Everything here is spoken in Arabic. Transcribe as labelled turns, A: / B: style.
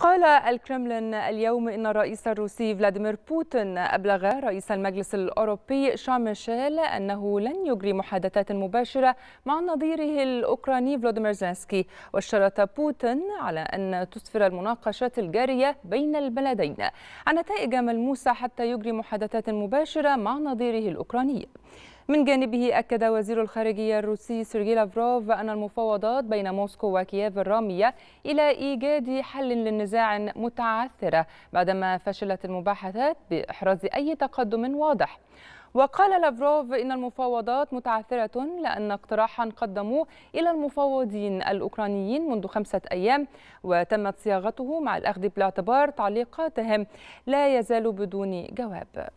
A: قال الكرملين اليوم ان الرئيس الروسي فلاديمير بوتين ابلغ رئيس المجلس الاوروبي شارل ميشيل انه لن يجري محادثات مباشره مع نظيره الاوكراني فلاديمير زينسكي واشترط بوتين على ان تسفر المناقشات الجاريه بين البلدين عن نتائج ملموسه حتى يجري محادثات مباشره مع نظيره الاوكراني من جانبه أكد وزير الخارجية الروسي سيرجي لافروف أن المفاوضات بين موسكو وكييف الرامية إلى إيجاد حل للنزاع متعثرة بعدما فشلت المباحثات بإحراز أي تقدم واضح وقال لافروف إن المفاوضات متعثرة لأن اقتراحا قدموه إلى المفوضين الأوكرانيين منذ خمسة أيام وتمت صياغته مع الأخذ بالاعتبار تعليقاتهم لا يزال بدون جواب